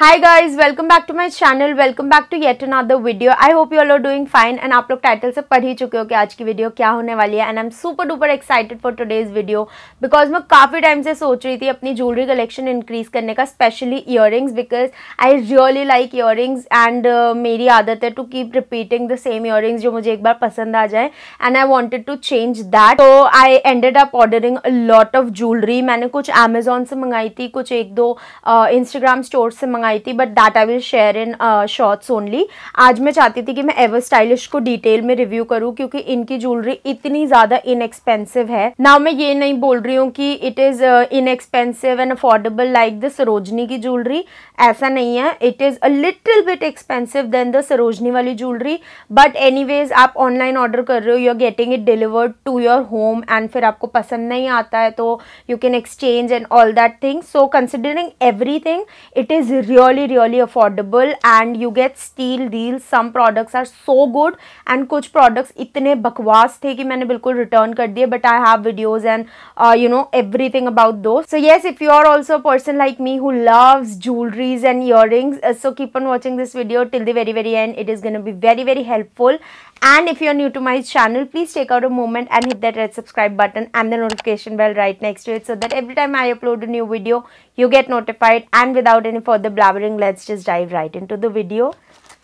High guys welcome back to my channel welcome back to yet another video I hope you all are doing fine and आप लोग title से पढ़ ही चुके हो कि आज की वीडियो क्या होने वाली है and I am super duper excited for today's video because मैं काफ़ी टाइम से सोच रही थी अपनी ज्वेलरी कलेक्शन इंक्रीज करने का specially ear because I really like ear and मेरी आदत है to keep repeating the same ear जो मुझे एक बार पसंद आ जाए and I wanted to change that तो I ended up ordering lot of jewellery मैंने कुछ अमेजोन से मंगाई थी कुछ एक दो इंस्टाग्राम uh, स्टोर से मंगाई मंगाई थी but that I will share in shorts only आज मैं चाहती थी कि मैं एवर स्टाइलिश को डिटेल में रिव्यू करूँ क्योंकि इनकी ज्वेलरी इतनी ज़्यादा इनएक्सपेंसिव है नाउ मैं ये नहीं बोल रही हूँ कि it is inexpensive and affordable like the Sarojini की ज्वेलरी ऐसा नहीं है it is a little bit expensive than the Sarojini वाली ज्वेलरी बट एनी आप ऑनलाइन ऑर्डर कर रहे हो you are getting it delivered to your home and फिर आपको पसंद नहीं आता है तो you can exchange and all that thing so considering everything it is really really affordable and you get steal deals some products are so good and coach products इतने बकवास थे कि मैंने बिल्कुल return कर दिए but I have videos and uh, you know everything about those so yes if you are also a person like me who loves jewelries and earrings uh, so keep on watching this video till the very very end it is gonna be very very helpful and if you're new to my channel please take out a moment and hit that red subscribe button and the notification bell right next to it so that every time i upload a new video you get notified and without any further blabbering let's just dive right into the video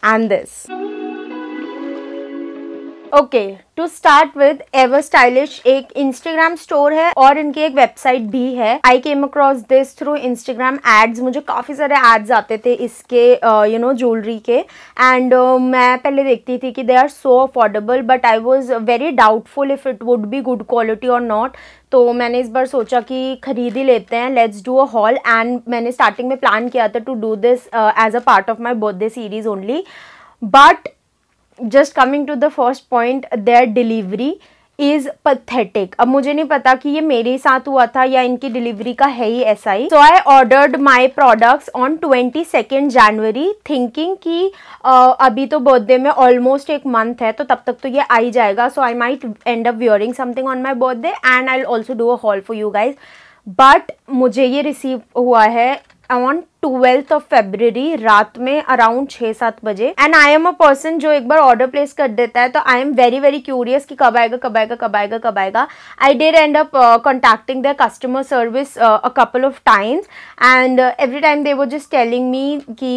and this okay to start with ever stylish एक Instagram store है और इनकी एक website भी है I came across this through Instagram ads मुझे काफ़ी सारे एड्स आते थे इसके यू नो ज्वेलरी के एंड uh, मैं पहले देखती थी कि they are so affordable but I was very doubtful if it would be good quality और नॉट तो मैंने इस बार सोचा कि खरीद ही लेते हैं let's do a haul and मैंने स्टार्टिंग में प्लान किया था to do this as a part of my birthday series only but just coming to the first point their delivery is pathetic अब मुझे नहीं पता कि ये मेरे साथ हुआ था या इनकी डिलीवरी का है ही ऐसा ही so I ordered my products on twenty second January thinking कि uh, अभी तो बर्थडे में ऑलमोस्ट एक मंथ है तो तब तक तो ये आ ही जाएगा so I might end up reviewing something on my birthday and I also do a haul for you guys but मुझे ये रिसीव हुआ है ऑन ट्वेल्थ ऑफ फेब्रवरी रात में अराउंड छः सात बजे and I am a person जो एक बार ऑर्डर प्लेस कर देता है तो I am very very curious कि कब आएगा कब आएगा कब आएगा कब आएगा I did end up contacting the customer service a couple of times and every time they वो जस्ट टेलिंग मी कि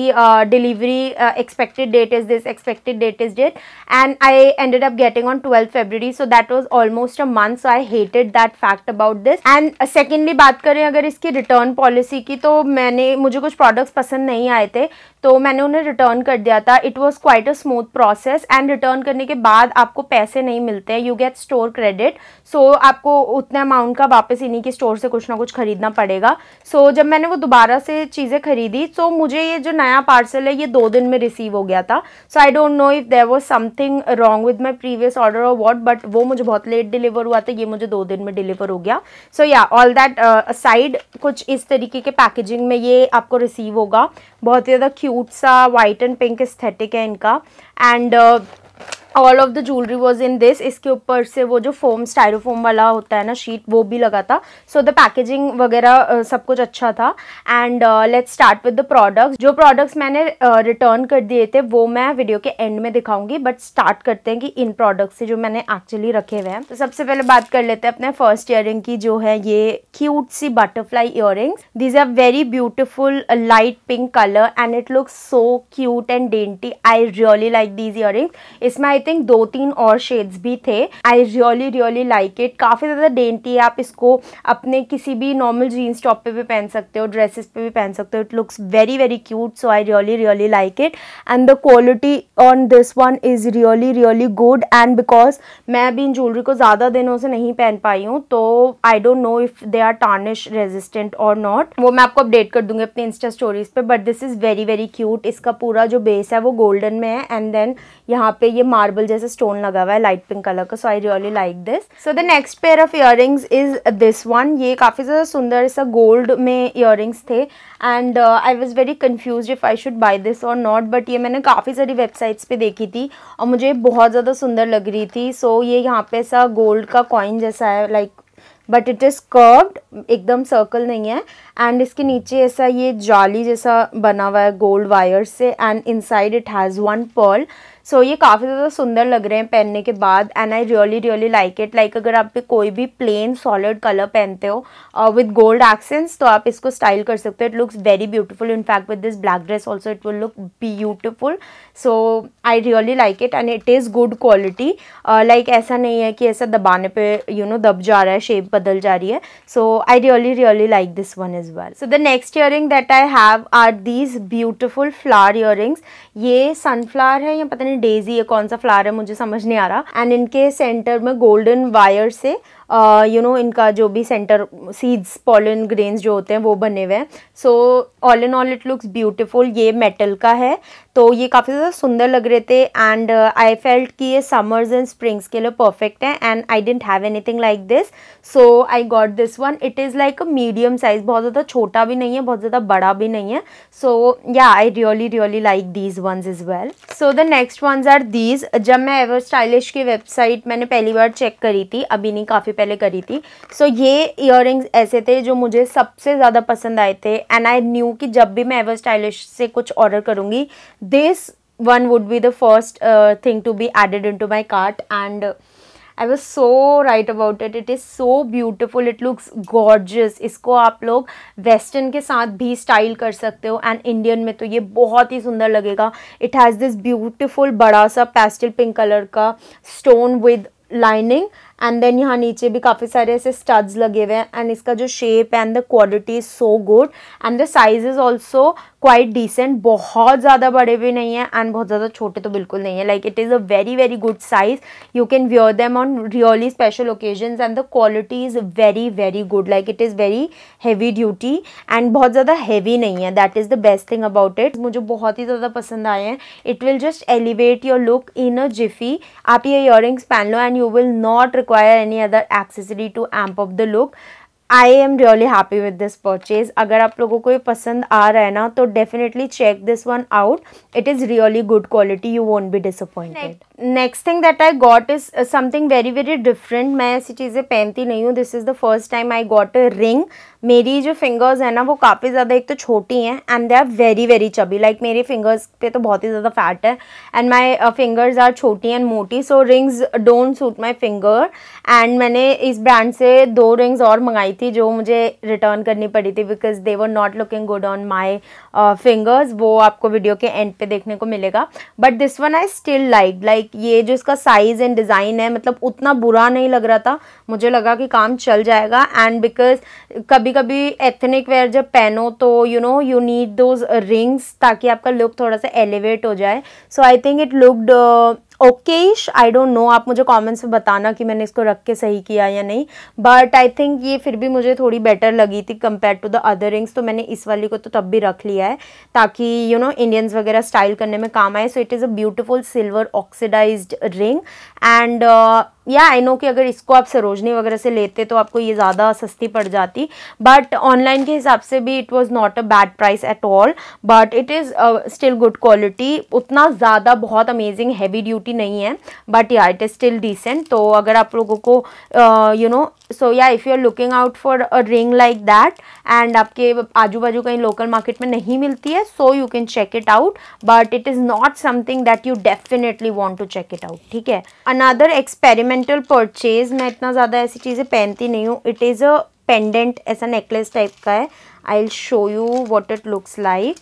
delivery expected date is this expected date is date and I ended up getting on twelfth February so that was almost a month so I hated that fact about this and secondly बात करें अगर इसकी return policy की तो मैंने मुझे कुछ कुछ प्रोडक्ट्स पसंद नहीं आए थे तो मैंने उन्हें रिटर्न कर दिया था it was quite a smooth process and return करने के बाद आपको पैसे नहीं मिलते हैं you get store credit so आपको उतने अमाउंट का वापस इन्हीं के स्टोर से कुछ ना कुछ ख़रीदना पड़ेगा सो so, जब मैंने वो दोबारा से चीज़ें खरीदी सो so मुझे ये जो नया पार्सल है ये दो दिन में रिसीव हो गया था so I don't know if there was something wrong with my previous order और वॉट बट वो मुझे बहुत लेट डिलीवर हुआ था ये मुझे दो दिन में डिलीवर हो गया सो या ऑल दैट साइड कुछ इस तरीके के पैकेजिंग में ये आपको रिसीव होगा बहुत ही ज़्यादा क्यूट क्यूट सा वाइट एंड पिंक स्थेटिक है इनका and all of the jewellery was in this इसके ऊपर से वो जो फोम स्टायरोफोम वाला होता है ना शीट वो भी लगा था सो द पैकेजिंग वगैरह सब कुछ अच्छा था and let's start with the products जो प्रोडक्ट्स मैंने रिटर्न uh, कर दिए थे वो मैं वीडियो के एंड में दिखाऊंगी बट स्टार्ट करते हैं कि इन प्रोडक्ट से जो मैंने एक्चुअली रखे हुए हैं तो सबसे पहले बात कर लेते हैं अपने फर्स्ट ईयर की जो है ये क्यूट सी butterfly ear these are very beautiful light pink colour and it looks so cute and dainty I really like these ear इसमें थिंक दो तीन और शेड्स भी थे I really really like it काफ़ी ज़्यादा डेंटी है आप इसको अपने किसी भी नॉर्मल जीन्स टॉप पे भी पहन सकते हो ड्रेसेस पे भी पहन सकते हो it looks very very cute so I really really like it and the quality on this one is really really good and because मैं अभी इन ज्वेलरी को ज़्यादा दिनों से नहीं पहन पाई हूँ तो I don't know if they are tarnish resistant और नॉट वो मैं आपको अपडेट कर दूंगी अपने इंस्टा स्टोरीज पे but this is very very cute इसका पूरा जो बेस है वो गोल्डन में है एंड देन यहाँ पे ये मार्बल मार्बल जैसे स्टोन लगा हुआ है लाइट पिंक कलर का so I really like this so the next pair of ear is this one ये काफ़ी ज़्यादा सुंदर सा गोल्ड में इयर थे and I was very confuse if I should buy this और नॉट बट ये मैंने काफ़ी सारी वेबसाइट्स पर देखी थी और मुझे बहुत ज़्यादा सुंदर लग रही थी सो so, ये यहाँ पे ऐसा गोल्ड का कॉइन जैसा है like like, but it is curved एकदम सर्कल नहीं है एंड इसके नीचे ऐसा ये जाली जैसा बना हुआ है गोल्ड वायर से and inside it has one pearl so ये काफ़ी ज़्यादा सुंदर लग रहे हैं पहनने के बाद and I really really like it like अगर आप कोई भी प्लेन सॉलिड कलर पहनते हो विद गोल्ड एक्सेंस तो आप इसको स्टाइल कर सकते हो it looks very beautiful in fact with this black dress also it will look beautiful so I really like it and it is good quality like ऐसा नहीं है कि ऐसा दबाने पर यू नो दब जा रहा है शेप बदल जा रही है so I really really like this one is well so the next ear that I have are these beautiful flower ear ये सनफ्लावर है या पता नहीं एंड डेजी ये कौन सा फ्लावर है मुझे समझ नहीं आ रहा एंड इनके सेंटर में गोल्डन वायर से you uh, know you know, इनका जो भी सेंटर सीड्स पॉलन ग्रेन्स जो होते हैं वो बने हुए हैं so all in all it looks beautiful ये मेटल का है तो ये काफ़ी ज़्यादा सुंदर लग रहे थे एंड आई फेल्ट कि ये समर्स एंड स्प्रिंग्स के लिए परफेक्ट है and I didn't have anything like this so I got this one it is like a medium size बहुत ज़्यादा छोटा भी नहीं है बहुत ज़्यादा बड़ा भी नहीं है so yeah I really really like these ones as well so the next ones are these जब मैं एवर स्टाइलिश की वेबसाइट मैंने पहली बार चेक करी थी अभी नहीं काफ़ी पहले करी थी सो so, ये इयर ऐसे थे जो मुझे सबसे ज़्यादा पसंद आए थे एंड आई न्यू कि जब भी मैं एवर स्टाइलिश से कुछ ऑर्डर करूँगी this one would be the first thing to be added in to my cart and I was so right about it it is so beautiful it looks gorgeous इसको आप लोग western के साथ भी style कर सकते हो एंड इंडियन में तो ये बहुत ही सुंदर लगेगा इट हैज़ दिस ब्यूटिफुल बड़ा सा पेस्टल पिंक कलर का stone with lining and then यहाँ नीचे भी काफ़ी सारे ऐसे स्टड्स लगे हुए हैं एंड इसका जो shape and the quality is so good and the size is also quite decent बहुत ज़्यादा बड़े भी नहीं है एंड बहुत ज़्यादा छोटे तो बिल्कुल नहीं है like it is a very very good size you can wear them on really special occasion and the quality is very very good like it is very heavy duty and बहुत ज़्यादा heavy नहीं है that is the best thing about it मुझे बहुत ही ज़्यादा पसंद आए हैं it will just elevate your look in a jiffy आप ये इयर रिंग्स पहन लो and you will not require any other accessory to amp up the look I am really happy with this purchase. अगर आप लोगों को ये पसंद definitely check this one out. It is really good quality. You won't be disappointed. Next thing that I got is uh, something very very different. मैं ऐसी चीजें पहनती नहीं हूँ. This is the first time I got a ring. मेरी जो fingers है ना वो काफ़ी ज़्यादा एक तो छोटी हैं and they are very very chubby like मेरे फिंगर्स पे तो बहुत ही ज़्यादा फैट है एंड माई फिंगर्स आर छोटी एंड मोटी so rings don't suit my finger and मैंने इस ब्रांड से दो रिंग्स और मंगाई थी जो मुझे रिटर्न करनी पड़ी थी because they were not looking good on my fingers वो आपको वीडियो के एंड पे देखने को मिलेगा but this one I still like like ये जो इसका साइज़ एंड डिज़ाइन है मतलब उतना बुरा नहीं लग रहा था मुझे लगा कि काम चल जाएगा एंड बिकॉज कभी कभी एथनिक वेयर जब पहनो तो you know you need those rings ताकि आपका लुक थोड़ा सा एलिवेट हो जाए so I think it looked okayish I don't know आप मुझे कमेंट्स में बताना कि मैंने इसको रख के सही किया या नहीं बट आई थिंक ये फिर भी मुझे थोड़ी बेटर लगी थी compare to the other rings तो मैंने इस वाली को तो तब भी रख लिया है ताकि यू नो इंडियंस वगैरह स्टाइल करने में काम आए so it is a beautiful silver oxidise ring and yeah I no कि अगर इसको आप सरोजनी वगैरह से लेते तो आपको ये ज़्यादा सस्ती पड़ जाती बट ऑनलाइन के हिसाब से भी it was not a bad price at all but it is still good quality उतना ज़्यादा बहुत अमेजिंग हैवी ड्यूटी छोटी नहीं है बट या इट इज़ स्टिल डिसेंट तो अगर आप लोगों को you know so yeah if you are looking out for a ring like that and आपके आजू बाजू कहीं लोकल मार्केट में नहीं मिलती है so you can check it out but it is not something that you definitely want to check it out ठीक है अनादर एक्सपेरिमेंटल परचेज मैं इतना ज़्यादा ऐसी चीज़ें पहनती नहीं हूँ इट इज़ अ पेंडेंट ऐसा नेकलेस टाइप का है I will show you what it looks like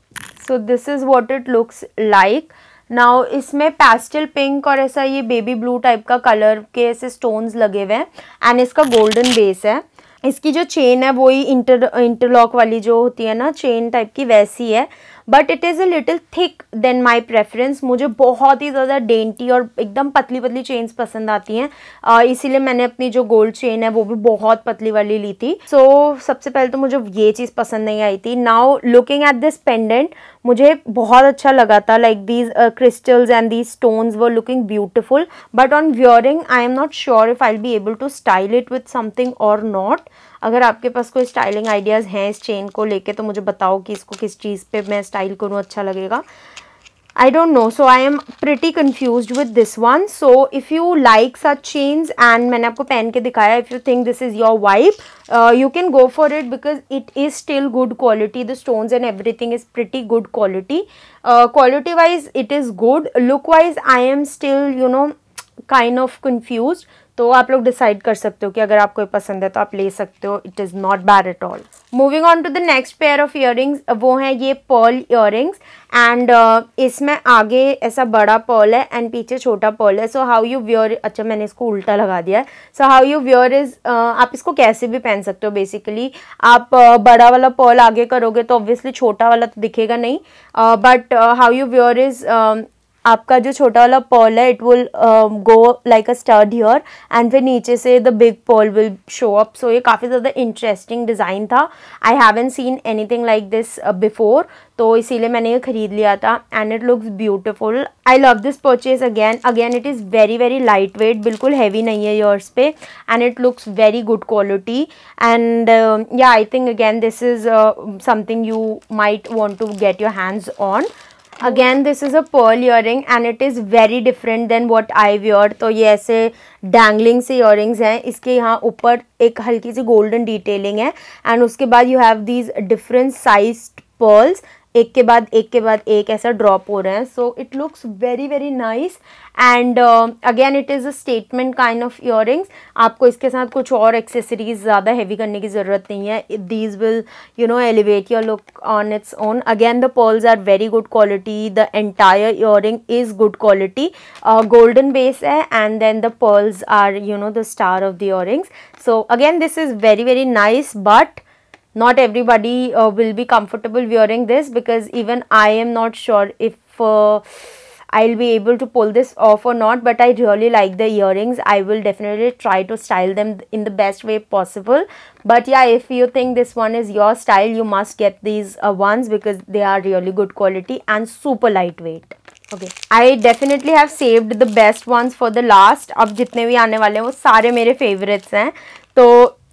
so this is what it looks like now इसमें पेस्टल पिंक और ऐसा ये बेबी ब्लू टाइप का कलर के ऐसे स्टोन्स लगे हुए हैं एंड इसका गोल्डन बेस है इसकी जो चेन है वो ही इंटर इंटरलॉक वाली जो होती है ना चेन टाइप की वैसी है but it is a little thick than my preference मुझे बहुत ही ज़्यादा डेंटी और एकदम पतली पतली चेन्स पसंद आती हैं इसीलिए मैंने अपनी जो गोल्ड चेन है वो भी बहुत पतली वाली ली थी सो so, सबसे पहले तो मुझे ये चीज़ पसंद नहीं आई थी now looking at this pendant मुझे बहुत अच्छा लगा था like these crystals and these stones were looking beautiful but on wearing I am not sure if I be able to style it with something और नॉट अगर आपके पास कोई styling ideas हैं इस चेन को लेके तो मुझे बताओ कि इसको किस चीज़ पे मैं स्टाइल करूँ अच्छा लगेगा I don't know so I am pretty confused with this one so if you like such chains and मैंने आपको पहन के दिखाया if you think this is your vibe uh, you can go for it because it is still good quality the stones and everything is pretty good quality uh, quality wise it is good look wise I am still you know kind of confused तो आप लोग decide कर सकते हो कि अगर आपको ये पसंद है तो आप ले सकते हो it is not bad at all moving on to the next pair of earrings वो हैं ये पर्ल ईयरिंग्स एंड इसमें आगे ऐसा बड़ा पर्ल है एंड पीछे छोटा पर्ल है सो हाउ यू व्योर अच्छा मैंने इसको उल्टा लगा दिया है so how you wear is आप इसको कैसे भी पहन सकते हो बेसिकली आप uh, बड़ा वाला पर्ल आगे करोगे तो ऑब्वियसली छोटा वाला तो दिखेगा नहीं but how you wear is आपका जो छोटा वाला पॉल है it will go like a stud here and फिर नीचे से the big ball will show up so ये काफ़ी ज़्यादा इंटरेस्टिंग डिज़ाइन था I haven't seen anything like this before तो इसीलिए मैंने ये ख़रीद लिया था and it looks beautiful I love this purchase again again it is very very light weight बिल्कुल हैवी नहीं है ईयर्स पे and it looks very good quality and yeah I think again this is something you might want to get your hands on again this is a pearl ring and it is very different than what I wear तो ये ऐसे dangling से earrings हैं इसके यहाँ ऊपर एक हल्की सी गोल्डन डिटेलिंग है एंड उसके बाद you have these different size pearls एक के बाद एक के बाद एक ऐसा ड्रॉप हो रहे हैं so it looks very very nice and again it is a statement kind of ear आपको इसके साथ कुछ और एक्सेसरीज ज़्यादा हैवी करने की ज़रूरत नहीं है these will you know elevate your look on its own again the pearls are very good quality the entire ear is good quality golden base है and then the pearls are you know the star of the ear so again this is very very nice but not everybody uh, will be comfortable wearing this because even I am not sure if uh, I'll be able to pull this off or not but I really like the earrings I will definitely try to style them in the best way possible but yeah if you think this one is your style you must get these uh, ones because they are really good quality and super lightweight Okay, I definitely have saved the best ones for the last. अब जितने भी आने वाले हैं वो सारे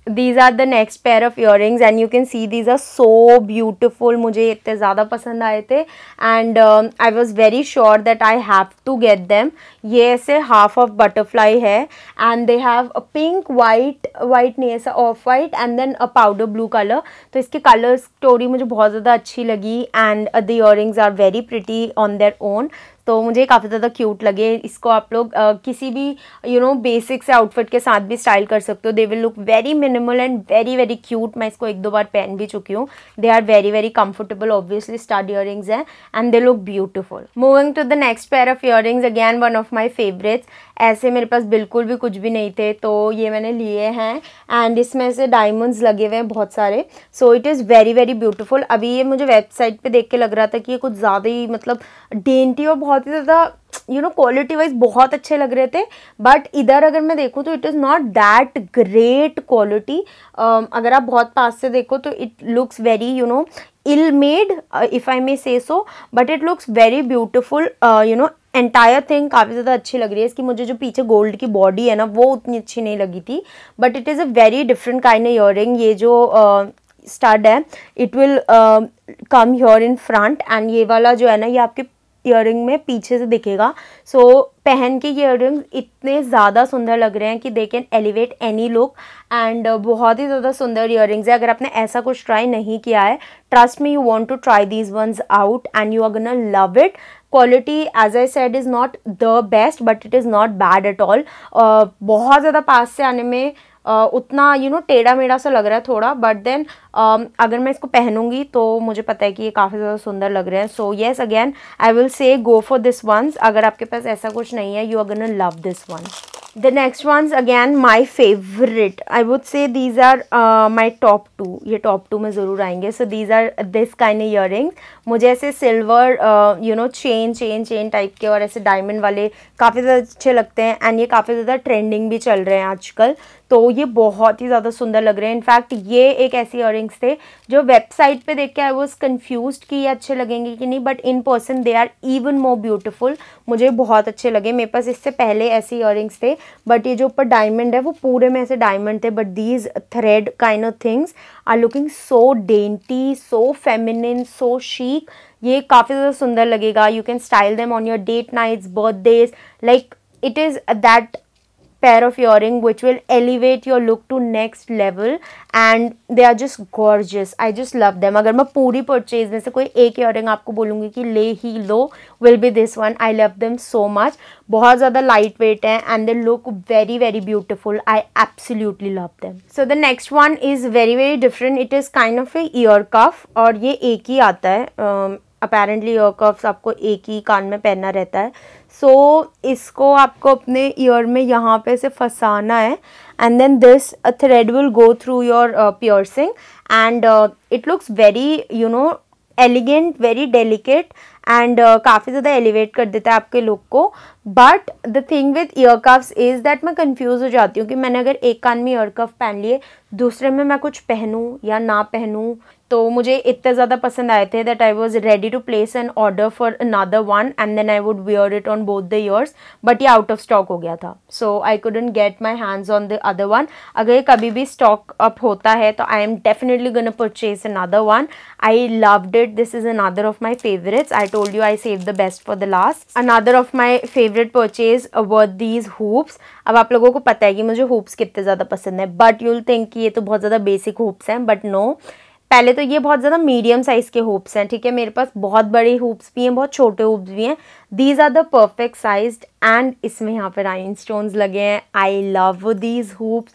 these are the next pair of earrings and you can see these are so beautiful मुझे इतने ज़्यादा पसंद आए थे and um, I was very sure that I have to get them ये ऐसे half of butterfly है and they have a pink white white नहीं ऐसा off white and then a powder blue color तो इसकी color story मुझे बहुत ज़्यादा अच्छी लगी and uh, the earrings are very pretty on their own तो मुझे काफ़ी ज़्यादा क्यूट लगे इसको आप लोग किसी भी यू नो बेसिक से आउटफिट के साथ भी स्टाइल कर सकते हो they will look very minimal and very very cute मैं इसको एक दो बार पहन भी चुकी हूँ they are very very comfortable obviously start ear हैं and they look beautiful moving to the next pair of ear again one of my favourites ऐसे मेरे पास बिल्कुल भी कुछ भी नहीं थे तो ये मैंने लिए हैं एंड इसमें से डायमंड्स लगे हुए हैं बहुत सारे so it is very very beautiful अभी ये मुझे वेबसाइट पे देख के लग रहा था कि ये कुछ ज़्यादा ही मतलब डेंटी और बहुत बहुत ही ज़्यादा यू नो क्वालिटी वाइज बहुत अच्छे लग रहे थे बट इधर अगर मैं देखूँ तो it is not that great quality अगर आप बहुत पास से देखो तो it looks very you know ill made if I may say so but it looks very beautiful you know entire thing काफ़ी ज़्यादा अच्छी लग रही है इसकी मुझे जो पीछे गोल्ड की बॉडी है ना वो उतनी अच्छी नहीं लगी थी but it is a very different kind of ear ये जो स्टड uh, है it will come your in front and ये वाला जो है ना ये आपके ईयर में पीछे से दिखेगा सो so, पहन के ये इयर इतने ज़्यादा सुंदर लग रहे हैं कि they can elevate any look and बहुत ही ज़्यादा सुंदर रिंग्स है अगर आपने ऐसा कुछ ट्राई नहीं किया है trust me you want to try these ones out and you are gonna love it quality as I said is not the best but it is not bad at all बहुत ज़्यादा पास से आने में उतना you know टेढ़ा मेढ़ा सा लग रहा है थोड़ा बट देन um, अगर मैं इसको पहनूंगी तो मुझे पता है कि ये काफ़ी ज़्यादा सुंदर लग रहे हैं so yes again I will say go for this once अगर आपके पास ऐसा कुछ नहीं है यू अगर न love this one the next ones again my favourite I would say these are my top two ये टॉप टू में ज़रूर आएंगे so these are this kind of rings मुझे ऐसे silver you know chain chain chain type के और ऐसे diamond वाले काफ़ी ज़्यादा अच्छे लगते हैं एंड ये काफ़ी ज़्यादा ट्रेंडिंग भी चल रहे हैं आजकल तो ये बहुत ही ज़्यादा सुंदर लग रहे हैं इनफैक्ट ये एक ऐसी ईयर थे जो वेबसाइट पे देख के आई वॉज कन्फ्यूज कि ये अच्छे लगेंगे कि नहीं but in person they are even more beautiful मुझे बहुत अच्छे लगे मेरे पास इससे पहले ऐसे ईयर थे बट ये जो ऊपर डायमंड है वो पूरे में ऐसे डायमंड थे but these thread kind of things are looking so dainty so feminine so chic ये काफ़ी ज़्यादा सुंदर लगेगा you can style them on your date nights birthdays like it is that pair of earring which will elevate your look to next level and they are just gorgeous I just love them agar main puri purchase mein se koi ek earring aapko bolungi ki le hi lo will be this one I love them so much bahut zyada lightweight hai and they look very very beautiful I absolutely love them so the next one is very very different it is kind of a ear cuff aur ye ek hi aata hai um, apparently ear cuffs aapko ek hi kaan mein pehna rehta hai so so, इसको आपको अपने year में यहाँ पे से फंसाना है and then this thread will go through your piercing and it looks very you know elegant very delicate and काफ़ी ज़्यादा एलिवेट कर देता है आपके लुक को but the thing with ear cuffs is that मैं कन्फ्यूज हो जाती हूँ कि मैंने अगर एक कान में ईयर कफ पहन लिए दूसरे में मैं कुछ पहनूँ या ना पहनूँ तो मुझे इतने ज़्यादा पसंद आए थे that I was ready to place an order for another one and then I would wear it on both the ears but ये आउट ऑफ स्टॉक हो गया था so I couldn't get my hands on the other one अगर ये कभी भी stock up होता है तो I am definitely gonna purchase another one I love it this is another of my favourites I told you I save the best for the last another of my favourite purchase worth these hoops अब आप लोगों को पता है कि मुझे hoops कितने ज़्यादा पसंद है बट यूल थिंक ये तो बहुत ज़्यादा बेसिक हुप्स हैं बट नो no. पहले तो ये बहुत ज़्यादा मीडियम साइज़ के हुप्स हैं ठीक है मेरे पास बहुत बड़े हुप्स भी हैं बहुत छोटे हुप्स भी हैं these are the perfect size and इसमें यहाँ पर आइन स्टोन्स लगे हैं आई लव दीज हुप्स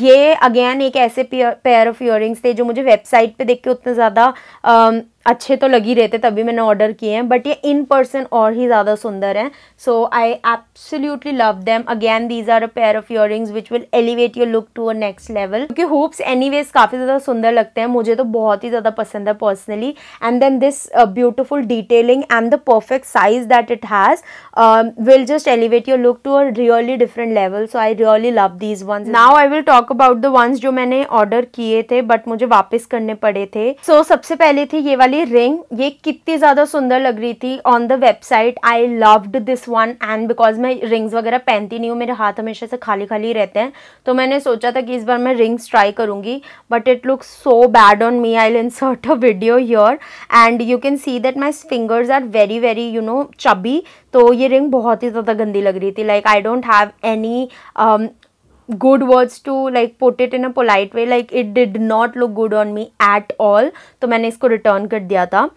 ये अगेन एक ऐसे पेयर ऑफ ईयर थे जो मुझे वेबसाइट पे देख के उतना ज़्यादा um, अच्छे तो लग ही रहे थे तभी मैंने ऑर्डर किए हैं बट ये इन पर्सन और ही ज़्यादा सुंदर हैं so I absolutely love them again these are a pair of rings which will elevate your look to a next level क्योंकि होप्स एनी काफ़ी ज़्यादा सुंदर लगते हैं मुझे तो बहुत ही ज़्यादा पसंद है personally and then this beautiful detailing and the perfect size that it has will just elevate your look to a really different level so I really love these ones now I will talk about the ones जो मैंने order किए थे but मुझे वापस करने पड़े थे सो so, सबसे पहले थी ये वाली वाली रिंग ये कितनी ज़्यादा सुंदर लग रही थी on the website I loved this one and because मैं रिंग्स वगैरह पहनती नहीं हूँ मेरे हाथ हमेशा से खाली खाली रहते हैं तो मैंने सोचा था कि इस बार मैं रिंग्स ट्राई करूँगी but it look so bad on me I shot a video your and you can see that my fingers are very very you know chubby तो ये रिंग बहुत ही ज़्यादा गंदी लग रही थी like I don't have any good words to like put it in a polite way like it did not look good on me at all तो मैंने इसको return कर दिया था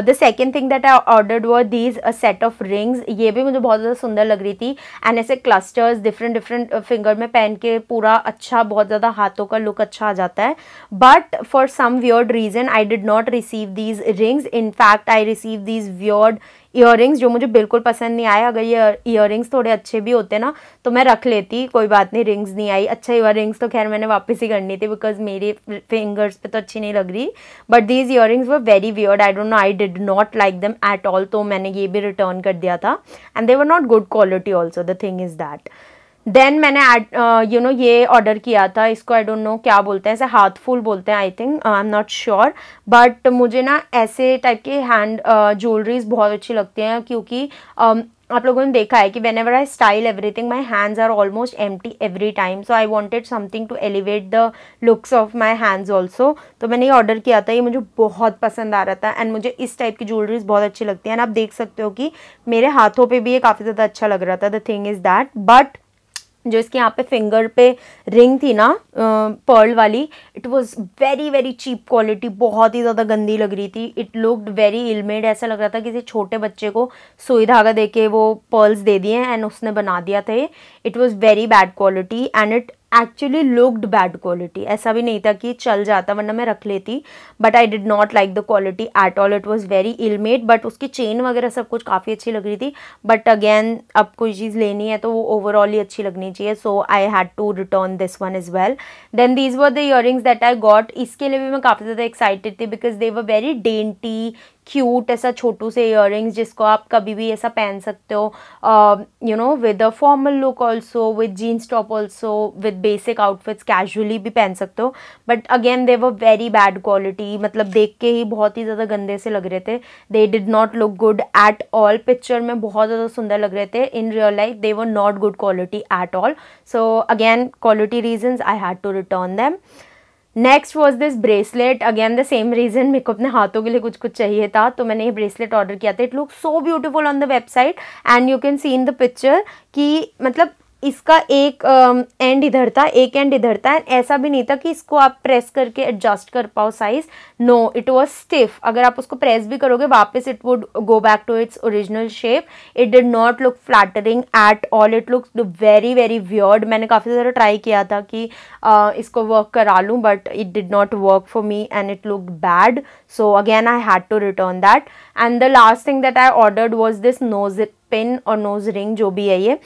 the second thing that I ordered were these a set of rings ये भी मुझे बहुत ज़्यादा सुंदर लग रही थी एंड ऐसे क्लस्टर्स डिफरेंट डिफरेंट फिंगर में पहन के पूरा अच्छा बहुत ज़्यादा हाथों का लुक अच्छा आ जाता है but for some weird reason I did not receive these rings in fact I receive these weird ear जो मुझे बिल्कुल पसंद नहीं आया अगर ये ईयर थोड़े अच्छे भी होते ना तो मैं रख लेती कोई बात नहीं रिंग्स नहीं आई अच्छा ईयर तो खैर मैंने वापस ही करनी थी बिकॉज मेरी फिंगर्स पे तो अच्छी नहीं लग रही but these ear were very weird I don't know I did not like them at all तो मैंने ये भी रिटर्न कर दिया था and they were not good quality also the thing is that then मैंने यू नो uh, ये order किया था इसको आई डोंट नो क्या बोलते हैं ऐसे हाथ बोलते हैं I think I am not sure but मुझे ना ऐसे टाइप के हैंड ज्वेलरीज uh, बहुत अच्छी लगती हैं क्योंकि um, आप लोगों ने देखा है कि whenever I style everything my hands are almost empty every time so I wanted something to elevate the looks of my hands also तो मैंने ये ऑर्डर किया था ये मुझे बहुत पसंद आ रहा था एंड मुझे इस टाइप की ज्वेलरीज बहुत अच्छी लगती हैं एंड आप देख सकते हो कि मेरे हाथों पर भी ये काफ़ी ज़्यादा अच्छा लग रहा था the thing is that but जो इसके यहाँ पे फिंगर पे रिंग थी ना पर्ल वाली it was very very cheap quality बहुत ही ज़्यादा गंदी लग रही थी इट लुक्ड वेरी इलमेड ऐसा लग रहा था किसी छोटे बच्चे को सोई धागा दे के वो पर्ल्स दे दिए एंड उसने बना दिया था ये it was very bad quality and it actually looked bad quality ऐसा भी नहीं था कि चल जाता वरना मैं रख लेती but I did not like the quality at all it was very ill made but उसकी चेन वगैरह सब कुछ काफ़ी अच्छी लग रही थी बट अगेन अब कोई चीज़ लेनी है तो वो ओवरऑल ही अच्छी लगनी चाहिए so I had to return this one is well then these were the ear that I got इसके लिए भी मैं काफ़ी ज़्यादा एक्साइटेड थी because they were very dainty cute ऐसा छोटू से इयर जिसको आप कभी भी ऐसा पहन सकते हो you know with a formal look also with jeans top also with basic outfits casually भी पहन सकते हो but again they were very bad quality मतलब देख के ही बहुत ही ज़्यादा गंदे से लग रहे थे they did not look good at all picture में बहुत ज़्यादा सुंदर लग रहे थे in real life they were not good quality at all so again quality reasons I had to return them next was this bracelet again the same reason मेरे को अपने हाथों के लिए कुछ कुछ चाहिए था तो मैंने ये ब्रेसलेट ऑर्डर किया था it look so beautiful on the website and you can see in the picture कि मतलब इसका एक एंड इधर था एक एंड इधर था एंड ऐसा भी नहीं था कि इसको आप प्रेस करके एडजस्ट कर पाओ size no it was stiff अगर आप उसको प्रेस भी करोगे वापस it would go back to its original shape it did not look flattering at all it looks very very weird मैंने काफ़ी ज़्यादा ट्राई किया था कि uh, इसको वर्क करा लूँ but it did not work for me and it look bad so again I had to return that and the last thing that I ordered was this nose pin और nose ring जो भी है ये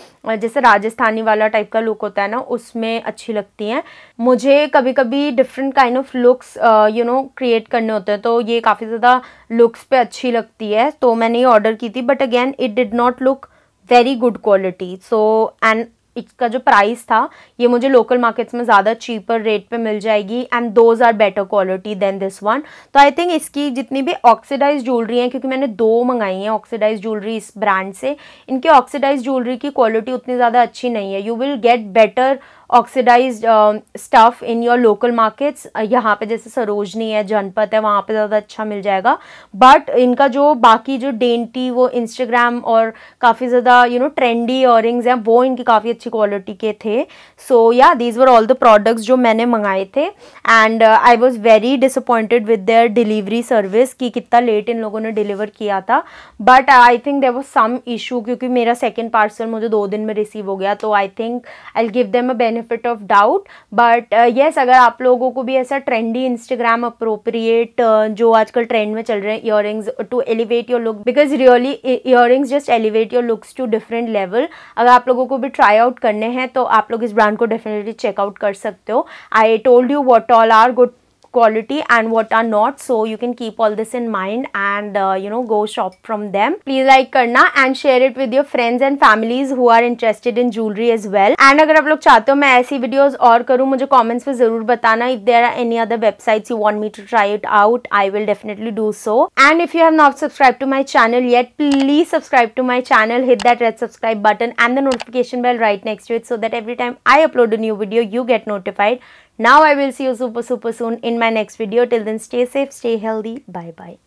जैसे राजस्थानी वाला type का look होता है ना उसमें अच्छी लगती हैं मुझे कभी कभी different kind of looks you know create करने होते हैं तो ये काफ़ी ज़्यादा लुक्स पे अच्छी लगती है तो मैंने ये ऑर्डर की थी but again it did not look very good quality so and इसका जो प्राइस था ये मुझे लोकल मार्केट्स में ज़्यादा चीपर रेट पे मिल जाएगी and those are better quality than this one तो आई थिंक इसकी जितनी भी ऑक्सीडाइज ज्वेलरी हैं क्योंकि मैंने दो मंगाई हैं ऑक्सीडाइज ज्वेलरी इस ब्रांड से इनके ऑक्सीडाइज ज्वेलरी की क्वालिटी उतनी ज़्यादा अच्छी नहीं है you will get better oxidise stuff in your local markets यहाँ पे जैसे सरोजनी है जनपद है वहाँ पे ज़्यादा अच्छा मिल जाएगा बट इनका जो बाकी जो डेंटी वो इंस्टाग्राम और काफ़ी ज़्यादा यू नो ट्रेंडी इयर हैं वो इनकी काफ़ी अच्छी क्वालिटी के थे सो या these were all the products जो मैंने मंगाए थे and I was very disappointed with their delivery service कि कितना लेट इन लोगों ने डिलीवर किया था but I think there was some issue क्योंकि मेरा सेकेंड पार्सल मुझे दो दिन में रिसीव हो गया तो I think I give them a benefit benefit of doubt but yes अगर आप लोगों को भी ऐसा ट्रेंडी इंस्टाग्राम अप्रोप्रिएट जो आजकल ट्रेंड में चल रहे हैं rings to elevate your look because really ear just elevate your looks to different level अगर आप लोगों को भी ट्राई आउट करने हैं तो आप लोग इस ब्रांड को डेफिनेटली चेकआउट कर सकते हो I told you what all are good quality and what are not so you can keep all this in mind and uh, you know go shop from them please like karna and share it with your friends and families who are interested in jewelry as well and अगर आप लोग चाहते हो मैं ऐसी videos और करूँ मुझे comments में zarur batana if there are any other websites you want me to try it out I will definitely do so and if you have not subscribed to my channel yet please subscribe to my channel hit that red subscribe button and the notification bell right next to it so that every time I upload a new video you get notified now I will see you super super soon in my next video. Till then stay safe, stay healthy. Bye bye.